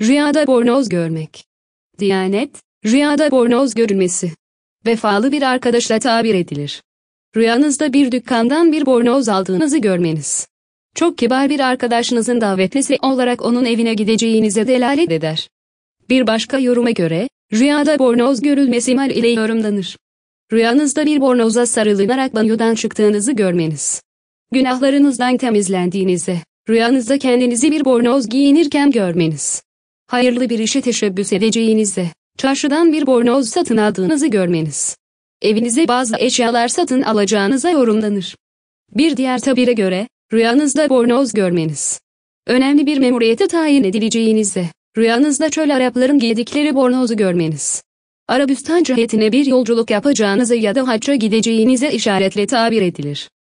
Rüyada bornoz görmek. Diyanet, rüyada bornoz görülmesi. Vefalı bir arkadaşla tabir edilir. Rüyanızda bir dükkandan bir bornoz aldığınızı görmeniz. Çok kibar bir arkadaşınızın davetlisi olarak onun evine gideceğinize delalet eder. Bir başka yoruma göre, rüyada bornoz görülmesi mal ile yorumlanır. Rüyanızda bir bornoza sarılınarak banyodan çıktığınızı görmeniz. Günahlarınızdan temizlendiğinize, rüyanızda kendinizi bir bornoz giyinirken görmeniz hayırlı bir işe teşebbüs edeceğinizde, çarşıdan bir bornoz satın aldığınızı görmeniz, evinize bazı eşyalar satın alacağınıza yorumlanır. Bir diğer tabire göre, rüyanızda bornoz görmeniz, önemli bir memuriyete tayin edileceğinizde, rüyanızda çöl Arapların giydikleri bornozu görmeniz, Arabistan cihetine bir yolculuk yapacağınıza ya da hacca gideceğinize işaretle tabir edilir.